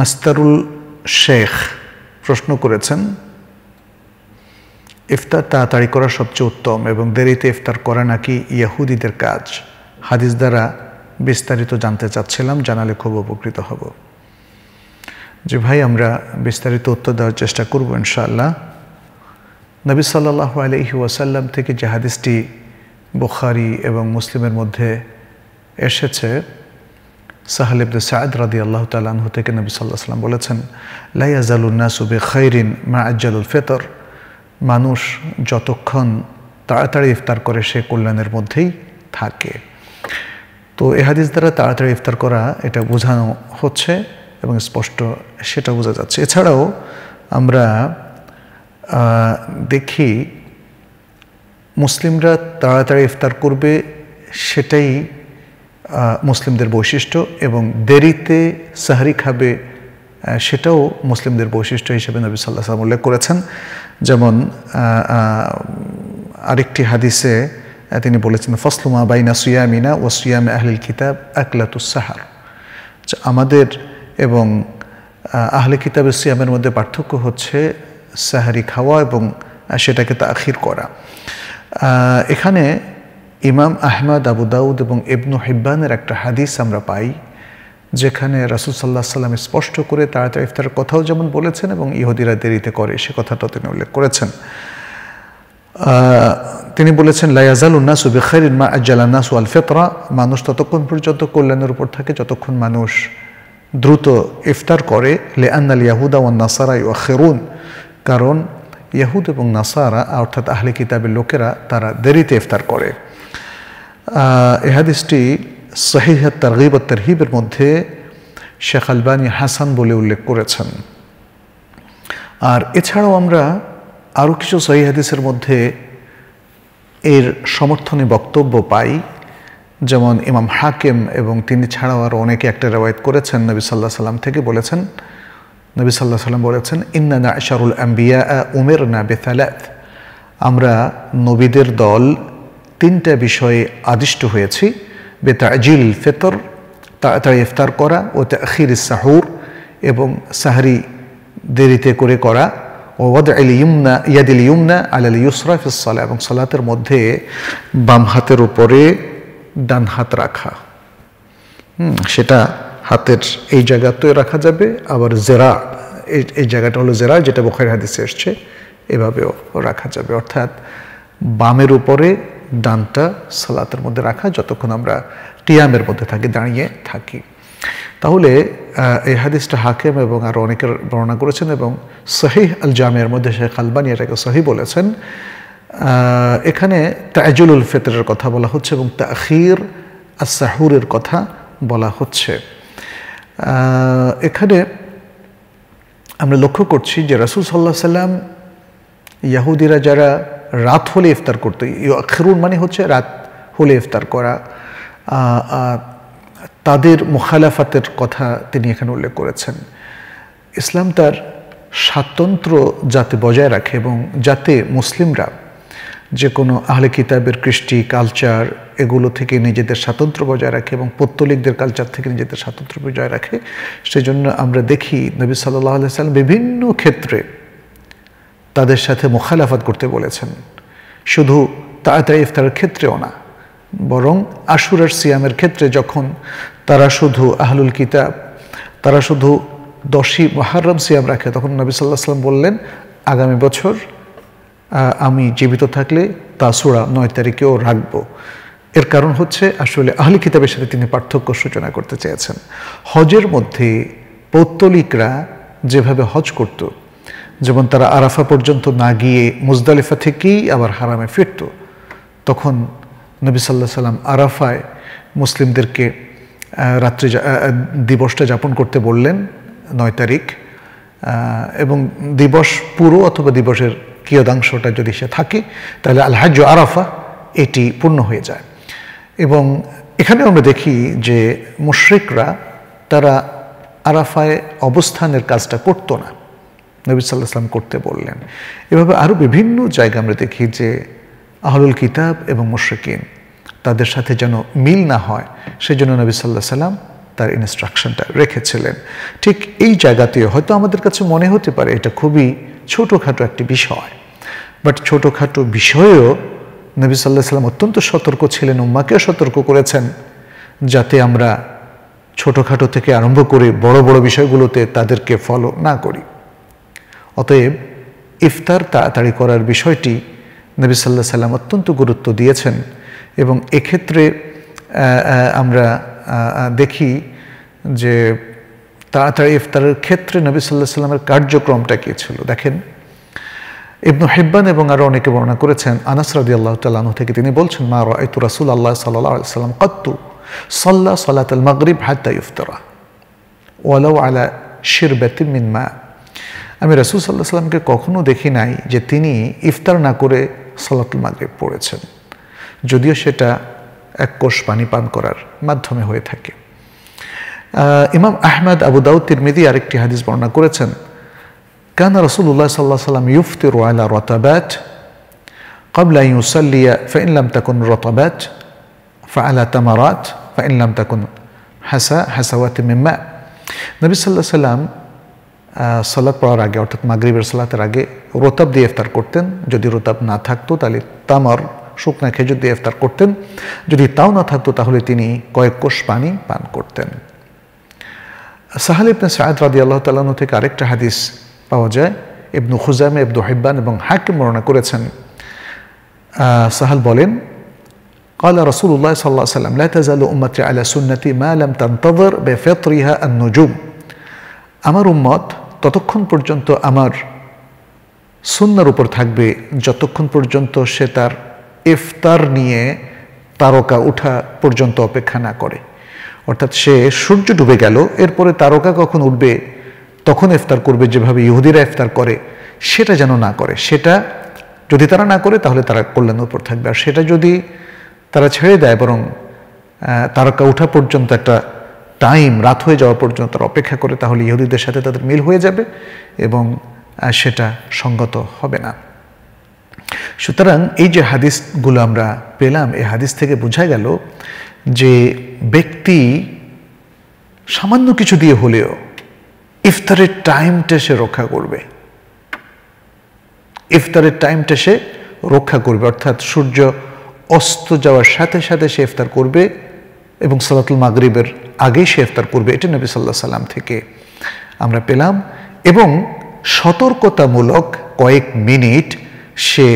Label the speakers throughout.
Speaker 1: মাস্তারুল শেখ প্রশ্ন করেছেন ইফতার তাড়াতাড়ি করা সবচেয়ে উত্তম এবং দেরিতে ইফতার করা নাকি ইয়াহুদিদের কাজ হাদিস দ্বারা বিস্তারিত জানতে চাচ্ছিলাম জানালে খুব উপকৃত হব যে ভাই আমরা বিস্তারিত উত্তর দেওয়ার চেষ্টা করব ইনশাআল্লাহ নবী সাল্লাহ আলহি ওয়াসাল্লাম থেকে যে হাদিসটি বুখারি এবং মুসলিমের মধ্যে এসেছে সাহাল ইবনে রাদি আল্লাহ তালান থেকে নবী সাল্লাহ সাল্লাম বলেছেন লাইয়াজালুন্নাসুবে খৈরিন মা আজ্জালুল ফেতর মানুষ যতক্ষণ তাড়াতাড়ি ইফতার করে সে কল্যাণের মধ্যেই থাকে তো হাদিস দ্বারা তাড়াতাড়ি ইফতার করা এটা বোঝানো হচ্ছে এবং স্পষ্ট সেটা বোঝা যাচ্ছে এছাড়াও আমরা দেখি মুসলিমরা তাড়াতাড়ি ইফতার করবে সেটাই মুসলিমদের বৈশিষ্ট্য এবং দেরিতে সাহারি খাবে সেটাও মুসলিমদের বৈশিষ্ট্য হিসেবে নবী সাল্লাহ সাল্লাম উল্লেখ করেছেন যেমন আরেকটি হাদিসে তিনি বলেছেন ফসলুমা বাইনা সুয়ামিনা ও সুয়াম আহলিল কিতাব সাহার আমাদের এবং আহলে কিতাবের সিয়ামের মধ্যে পার্থক্য হচ্ছে সাহারি খাওয়া এবং সেটাকে তাখির করা এখানে ইমাম আহমদ আবু দাউদ এবং ইবনু হিব্বানের একটা হাদিস আমরা পাই যেখানে রাসুল সাল্লাহ সাল্লাম স্পষ্ট করে তাড়াতাড়ি ইফতারের কথাও যেমন বলেছেন এবং ইহুদিরা দেরিতে করে সে কথাটাও তিনি উল্লেখ করেছেন তিনি বলেছেন লাইয়াজাল উন্নাসু বেখারিন মা আজ্জালান্নাসু আল ফেতরা মানুষ ততক্ষণ পর্যন্ত কল্যাণের উপর থাকে যতক্ষণ মানুষ দ্রুত ইফতার করে লে আন্নাল ইয়াহুদা ওয়ান নাসারা ইয়া খেরুন কারণ ইয়াহুদ এবং নাসারা অর্থাৎ আহলে কিতাবের লোকেরা তারা দেরিতে ইফতার করে এ হাদিসটি সহিহ তারগিব তারহিবের মধ্যে শেখ আলবানি হাসান বলে উল্লেখ করেছেন আর এছাড়াও আমরা আরও কিছু সহি হাদিসের মধ্যে এর সমর্থনে বক্তব্য পাই যেমন ইমাম হাকিম এবং তিনি ছাড়াও আরও অনেকে একটা রেওয়ায়ত করেছেন নবী সাল্লাহ সাল্লাম থেকে বলেছেন নবী সাল্লাহ সাল্লাম বলেছেন ইন্না না আশারুল আম্বিয়া উমের না বেথালাত আমরা নবীদের দল তিনটা বিষয়ে আদিষ্ট হয়েছি বে তাজিল ফেতর তাড়াতাড়ি ইফতার করা ও তাখির সাহুর এবং সাহারি দেরিতে করে করা ও ওয়াদ আল ইমনা ইয়াদিল ইমনা আল আল ইউসরাফ ইসালা এবং সালাতের মধ্যে বাম হাতের উপরে ডান হাত রাখা সেটা হাতের এই জায়গাতে রাখা যাবে আবার জেরা এই জায়গাটা হলো জেরা যেটা বোখারি হাদিসে এসছে এভাবেও রাখা যাবে অর্থাৎ বামের উপরে ডানটা সালাতের মধ্যে রাখা যতক্ষণ আমরা টিয়ামের মধ্যে থাকি দাঁড়িয়ে থাকি তাহলে এই হাদিসটা হাকেম এবং আরও অনেকের বর্ণনা করেছেন এবং সহিহ আল জামিয়ার মধ্যে শেখ আলবানি এটাকে সহি বলেছেন এখানে তাজুল ফেতরের কথা বলা হচ্ছে এবং তাখির আসাহুরের কথা বলা হচ্ছে এখানে আমরা লক্ষ্য করছি যে রাসুল সাল্লাহ সাল্লাম ইয়াহুদিরা যারা রাত হলে ইফতার করতো খেরুন মানে হচ্ছে রাত হলে ইফতার করা তাদের মুখালাফাতের কথা তিনি এখানে উল্লেখ করেছেন ইসলাম তার স্বাতন্ত্র যাতে বজায় রাখে এবং যাতে মুসলিমরা যে কোনো আহলে কিতাবের কৃষ্টি কালচার এগুলো থেকে নিজেদের স্বাতন্ত্র বজায় রাখে এবং পত্তলিকদের কালচার থেকে নিজেদের স্বাতন্ত্র বজায় রাখে সেজন্য আমরা দেখি নবী সাল্লাহ আলিয়া সাল্লাম বিভিন্ন ক্ষেত্রে তাদের সাথে মুখালাফাত করতে বলেছেন শুধু তাতে ইফতারের ক্ষেত্রেও না বরং আশুরার সিয়ামের ক্ষেত্রে যখন তারা শুধু আহলুল কিতাব তারা শুধু দশই মহারম সিয়াম রাখে তখন নবী সাল্লাহ সাল্লাম বললেন আগামী বছর আমি জীবিত থাকলে তাসুড়া নয় তারিখেও রাখব এর কারণ হচ্ছে আসলে আহলি কিতাবের সাথে তিনি পার্থক্য সূচনা করতে চেয়েছেন হজের মধ্যে পৌত্তলিকরা যেভাবে হজ করত যেমন তারা আরাফা পর্যন্ত না গিয়ে মুজদালিফা থেকেই আবার হারামে ফিরত তখন নবী সাল্লাহ সাল্লাম আরাফায় মুসলিমদেরকে রাত্রি দিবসটা যাপন করতে বললেন নয় তারিখ এবং দিবস পুরো অথবা দিবসের কিয়দাংশটা যদি সে থাকে তাহলে আলহাজ্য আরাফা এটি পূর্ণ হয়ে যায় এবং এখানে আমরা দেখি যে মুশ্রিকরা তারা আরাফায় অবস্থানের কাজটা করতো না নবী সাল্লাহাম করতে বললেন এভাবে আরও বিভিন্ন জায়গা আমরা দেখি যে আহলুল কিতাব এবং মুশ্রিকিন তাদের সাথে যেন মিল না হয় সেজন্য নবী সাল্লাহ সাল্লাম তার ইনস্ট্রাকশনটা রেখেছিলেন ঠিক এই জায়গাতেও হয়তো আমাদের কাছে মনে হতে পারে এটা খুবই ছোটোখাটো একটি বিষয় বাট ছোটোখাটো বিষয়েও নবী সাল্লাহ সাল্লাম অত্যন্ত সতর্ক ছিলেন উম্মাকেও সতর্ক করেছেন যাতে আমরা ছোটোখাটো থেকে আরম্ভ করে বড় বড় বিষয়গুলোতে তাদেরকে ফলো না করি অতএব ইফতার তাড়াতাড়ি করার বিষয়টি নবী সাল্লাহ সাল্লাম অত্যন্ত গুরুত্ব দিয়েছেন এবং এক্ষেত্রে আমরা দেখি যে তাড়াতাড়ি ইফতারের ক্ষেত্রে নবী সাল্লাহ সাল্লামের কার্যক্রমটা কী ছিল দেখেন ইবনু হেব্বান এবং আরও অনেকে বর্ণনা করেছেন আনাস রাজি আল্লাহ তাল্লাহ থেকে তিনি বলছেন মা রায়তু রাসুল আল্লাহ সাল্লাহ সাল্লাম কত্তু সাল্লাহ সাল্লাত আল মগরিব হাত্তা ইফতারা ওয়ালাউ আলা শির বেতিমিন মা আমি রাসুল সাল্লাহ সাল্লামকে কখনও দেখি নাই যে তিনি ইফতার না করে সালাতুল মাগরিব পড়েছেন যদিও সেটা এক কোষ পানি পান করার মাধ্যমে হয়ে থাকে ইমাম আহমেদ আবু দাউদ তিরমিদি আরেকটি হাদিস বর্ণনা করেছেন কেন রসুল্লাহ সাল্লাহ সাল্লাম ইউফতির আলা রতাবাট কবলা ইউসাল্লিয়া ফাইনলাম তাকুন রতাবাট ফাআলা তামারাত ফাইনলাম তাকুন হাসা হাসাওয়াতে মেম্মা নবী সাল্লাহ সাল্লাম সলাদ পড়ার আগে অর্থাৎ মাগরিবের সলাতের আগে রোতাব দিয়ে ইফতার করতেন যদি রোতাব না থাকতো তাহলে তামার শুকনা খেজুর দিয়ে ইফতার করতেন যদি তাও না থাকতো তাহলে তিনি কয়েক কোষ পানি পান করতেন সাহাল ইবনে সায়দ রাদি আল্লাহ তাল্লাহ থেকে আরেকটা হাদিস পাওয়া যায় ইবনু খুজাম ইবনু হাইব্বান এবং হাকিম বর্ণনা করেছেন সাহাল বলেন قال رسول الله صلى الله عليه وسلم لا تزال أمتي على سنتي ما لم تنتظر بفطرها النجوم আমার উম্মত ততক্ষণ পর্যন্ত আমার সুন্নার উপর থাকবে যতক্ষণ পর্যন্ত সে তার ইফতার নিয়ে তারকা উঠা পর্যন্ত অপেক্ষা না করে অর্থাৎ সে সূর্য ডুবে গেল এরপরে তারকা কখন উঠবে তখন ইফতার করবে যেভাবে ইহুদিরা ইফতার করে সেটা যেন না করে সেটা যদি তারা না করে তাহলে তারা কল্যাণের উপর থাকবে আর সেটা যদি তারা ছেড়ে দেয় বরং তারকা উঠা পর্যন্ত একটা টাইম রাত হয়ে যাওয়া পর্যন্ত তারা অপেক্ষা করে তাহলে ইহুদিদের সাথে তাদের মিল হয়ে যাবে এবং সেটা সঙ্গত হবে না সুতরাং এই যে হাদিসগুলো আমরা পেলাম এই হাদিস থেকে বোঝা গেল যে ব্যক্তি সামান্য কিছু দিয়ে হলেও ইফতারের টাইমটা সে রক্ষা করবে ইফতারের টাইমটা সে রক্ষা করবে অর্থাৎ সূর্য অস্ত যাওয়ার সাথে সাথে সে ইফতার করবে এবং সালাতুল মাগরিবের আগে সে ইফতার করবে এটা নবী সাল্লাহ সাল্লাম থেকে আমরা পেলাম এবং সতর্কতামূলক কয়েক মিনিট সে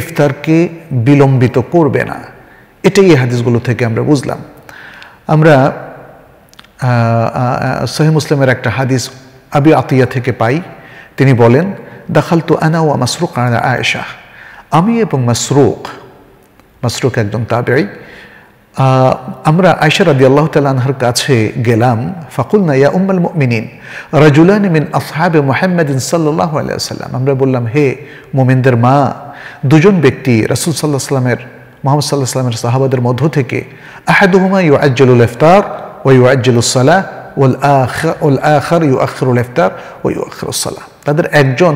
Speaker 1: ইফতারকে বিলম্বিত করবে না এটাই এই হাদিসগুলো থেকে আমরা বুঝলাম আমরা সহি মুসলিমের একটা হাদিস আবি আতিয়া থেকে পাই তিনি বলেন দেখাল তো আনা মাসরুক আনা আয়েশা আমি এবং মাসরুক মাসরুক একজন তাবেই আমরা আয়সা রাদি আল্লাহ তালাহার কাছে গেলাম ফাকুল নাইয়া উম্মাল মিনিন রাজুলান মিন আসহাবে মোহাম্মদিন সাল্লাহ আলাইসাল্লাম আমরা বললাম হে মোমিনদের মা দুজন ব্যক্তি রাসুল সাল্লাহ সাল্লামের মোহাম্মদ সাল্লাহ সাল্লামের সাহাবাদের মধ্য থেকে আহাদুহুমা ইউ আজ্জলুল ইফতার ও ইউ আজ্জলুসালাহ ওল ওল আখর ইউ আখরুল ইফতার ও ইউ আখরুসালাহ তাদের একজন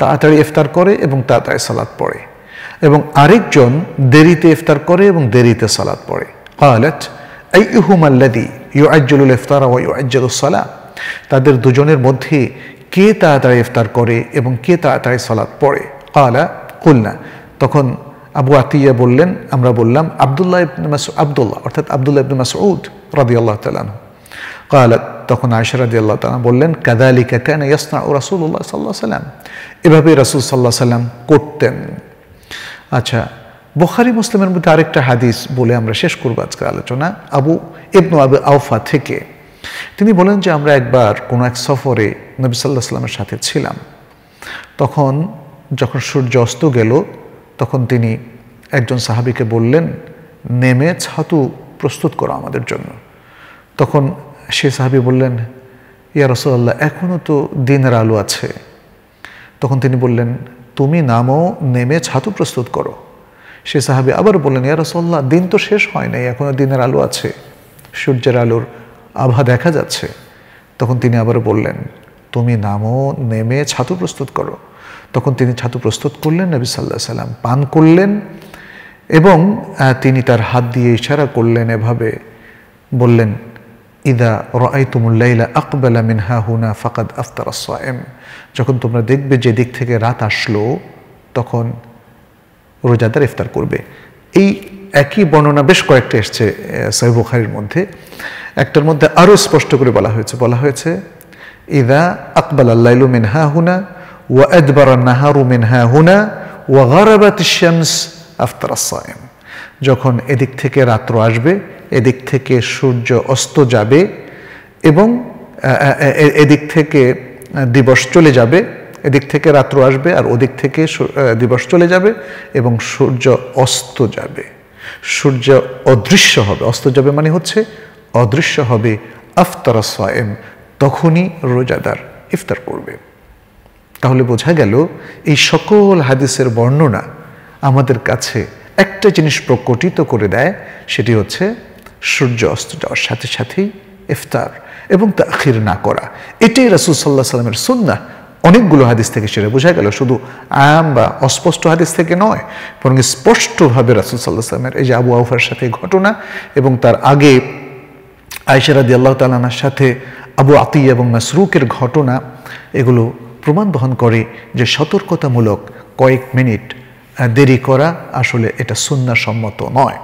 Speaker 1: তাড়াতাড়ি ইফতার করে এবং তাড়াতাড়ি সালাদ পড়ে এবং আরেকজন দেরিতে ইফতার করে এবং দেরিতে সালাদ পড়ে قالت أيهما الذي يعجل الإفطار ويعجل الصلاة তাদের দুজনের মধ্যে কে তাড়াতাড়ি ইফতার করে এবং কে তাড়াতাড়ি সালাত পড়ে কালা কুলনা তখন আবু আতিয়া বললেন আমরা বললাম আবদুল্লাহ ইবনে মাসউদ আবদুল্লাহ অর্থাৎ আবদুল্লাহ ইবনে মাসউদ রাদিয়াল্লাহু তাআলা قالت তখন আয়েশা রাদিয়াল্লাহু তাআলা বললেন কাযালিকা কানা ইয়াসনাউ রাসূলুল্লাহ সাল্লাল্লাহু আলাইহি সাল্লাম এভাবে রাসূল সাল্লাল্লাহু আলাইহি সাল্লাম করতেন আচ্ছা বখারি মুসলিমের মধ্যে আরেকটা হাদিস বলে আমরা শেষ করবো আজকে আলোচনা আবু ইবনু আবু আউফা থেকে তিনি বলেন যে আমরা একবার কোনো এক সফরে নবী সাল্লাহ সাল্লামের সাথে ছিলাম তখন যখন সূর্য অস্ত গেল তখন তিনি একজন সাহাবিকে বললেন নেমে ছাতু প্রস্তুত করো আমাদের জন্য তখন সে সাহাবি বললেন ইয়া রসল্লাহ এখনও তো দিনের আলো আছে তখন তিনি বললেন তুমি নামও নেমে ছাতু প্রস্তুত করো সে সাহাবি আবার বললেন ইয়া রসল্লাহ দিন তো শেষ হয় নাই এখনও দিনের আলো আছে সূর্যের আলোর আভা দেখা যাচ্ছে তখন তিনি আবার বললেন তুমি নামো নেমে ছাতু প্রস্তুত করো তখন তিনি ছাতু প্রস্তুত করলেন নবী সাল্লাহ সাল্লাম পান করলেন এবং তিনি তার হাত দিয়ে ইশারা করলেন এভাবে বললেন ইদা রআইতুমুল্লাইলা আকবেলা মিনহা হুনা ফাকাদ আফতার যখন তোমরা দেখবে যে দিক থেকে রাত আসলো তখন রোজাদার ইফতার করবে এই একই বর্ণনা বেশ কয়েকটা এসছে খারির মধ্যে একটার মধ্যে আরও স্পষ্ট করে বলা হয়েছে বলা হয়েছে ইদা আকবাল আল্লাইলু হা হুনা ওয়া এদবার নাহারু হা হুনা ওয়া গারাবাত শামস আফতার সায়েম যখন এদিক থেকে রাত্র আসবে এদিক থেকে সূর্য অস্ত যাবে এবং এদিক থেকে দিবস চলে যাবে এদিক থেকে রাত্র আসবে আর ওদিক থেকে দিবস চলে যাবে এবং সূর্য অস্ত যাবে সূর্য অদৃশ্য হবে অস্ত যাবে মানে হচ্ছে অদৃশ্য হবে আফতারা সায়েম তখনই রোজাদার ইফতার করবে তাহলে বোঝা গেল এই সকল হাদিসের বর্ণনা আমাদের কাছে একটা জিনিস প্রকটিত করে দেয় সেটি হচ্ছে সূর্য অস্ত যাওয়ার সাথে সাথেই ইফতার এবং তাখির না করা এটাই রাসুল সাল্লাহ সাল্লামের সুন্না অনেকগুলো হাদিস থেকে সেটা বোঝা গেল শুধু আম বা অস্পষ্ট হাদিস থেকে নয় বরং স্পষ্টভাবে রাসুল সাল্লাহ সাল্লামের এই যে আবু আউফার সাথে ঘটনা এবং তার আগে আয়সারাদি আল্লাহ তালানার সাথে আবু আতি এবং মাসরুকের ঘটনা এগুলো প্রমাণ বহন করে যে সতর্কতামূলক কয়েক মিনিট দেরি করা আসলে এটা সন্ন্যাসম্মত নয়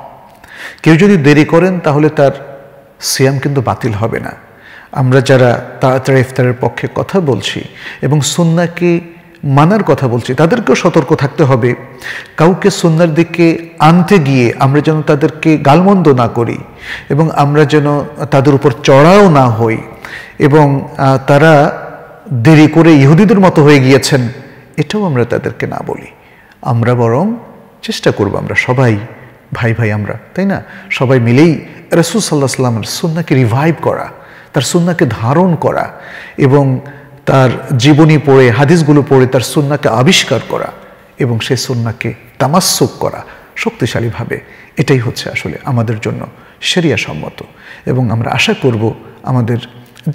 Speaker 1: কেউ যদি দেরি করেন তাহলে তার সিয়াম কিন্তু বাতিল হবে না আমরা যারা তাড়াতাড়ি ইফতারের পক্ষে কথা বলছি এবং সন্ন্যাকে মানার কথা বলছি তাদেরকেও সতর্ক থাকতে হবে কাউকে সন্ন্যার দিকে আনতে গিয়ে আমরা যেন তাদেরকে গালমন্দ না করি এবং আমরা যেন তাদের উপর চড়াও না হই এবং তারা দেরি করে ইহুদিদের মতো হয়ে গিয়েছেন এটাও আমরা তাদেরকে না বলি আমরা বরং চেষ্টা করব আমরা সবাই ভাই ভাই আমরা তাই না সবাই মিলেই রসুল সাল্লাহ সাল্লামের সুন্নাকে রিভাইভ করা তার সুন্নাকে ধারণ করা এবং তার জীবনী পড়ে হাদিসগুলো পড়ে তার সুন্নাকে আবিষ্কার করা এবং সে সুন্নাকে তামাসুক করা শক্তিশালীভাবে এটাই হচ্ছে আসলে আমাদের জন্য সেরিয়া সম্মত এবং আমরা আশা করব আমাদের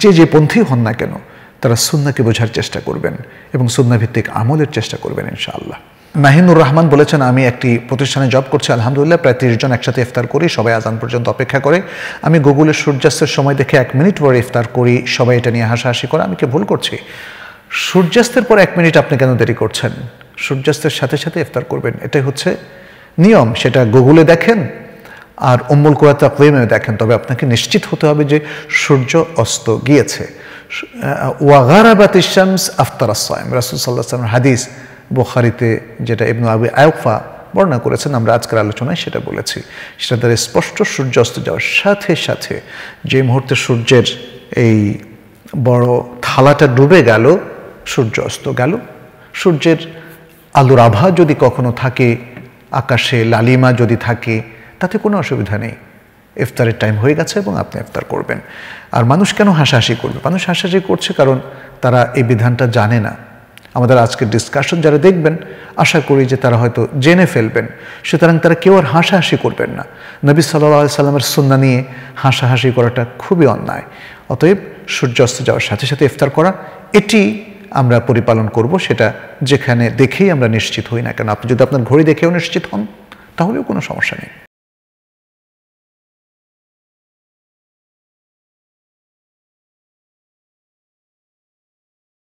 Speaker 1: যে যে পন্থী হন না কেন তারা সুন্নাকে বোঝার চেষ্টা করবেন এবং সুন্নাভিত্তিক আমলের চেষ্টা করবেন ইনশাআল্লাহ মাহিনুর রহমান বলেছেন আমি একটি প্রতিষ্ঠানে জব করছি আলহামদুলিল্লাহ প্রায় ত্রিশ জন একসাথে ইফতার করি সবাই আজান পর্যন্ত অপেক্ষা করে আমি গুগলের সূর্যাস্তের সময় দেখে এক মিনিট পরে ইফতার করি সবাই এটা নিয়ে হাসাহাসি করে আমি কি ভুল করছি সূর্যাস্তের পর এক মিনিট আপনি কেন দেরি করছেন সূর্যাস্তের সাথে সাথে ইফতার করবেন এটাই হচ্ছে নিয়ম সেটা গুগলে দেখেন আর অম্বল কোয়া তাকলিমে দেখেন তবে আপনাকে নিশ্চিত হতে হবে যে সূর্য অস্ত গিয়েছে ওয়াগারাবাত ইসামস আফতার আসলাম রাসুল সাল্লাহ হাদিস বোখারিতে যেটা ইবনু আবি আয়ফা বর্ণনা করেছেন আমরা আজকের আলোচনায় সেটা বলেছি সেটা তাদের স্পষ্ট সূর্যাস্ত যাওয়ার সাথে সাথে যে মুহূর্তে সূর্যের এই বড় থালাটা ডুবে গেল সূর্য অস্ত গেল সূর্যের আলোর আভা যদি কখনো থাকে আকাশে লালিমা যদি থাকে তাতে কোনো অসুবিধা নেই ইফতারের টাইম হয়ে গেছে এবং আপনি ইফতার করবেন আর মানুষ কেন হাসাহাসি করবে মানুষ হাসাহাসি করছে কারণ তারা এই বিধানটা জানে না আমাদের আজকের ডিসকাশন যারা দেখবেন আশা করি যে তারা হয়তো জেনে ফেলবেন সুতরাং তারা কেউ আর হাসাহাসি করবেন না নবী সাল্লা সাল্লামের সুন্না নিয়ে হাসাহাসি করাটা খুবই অন্যায় অতএব সূর্যাস্ত যাওয়ার সাথে সাথে ইফতার করা এটি আমরা পরিপালন করব সেটা যেখানে দেখেই আমরা নিশ্চিত হই না কেন আপনি যদি আপনার ঘড়ি দেখেও নিশ্চিত হন তাহলেও কোনো সমস্যা নেই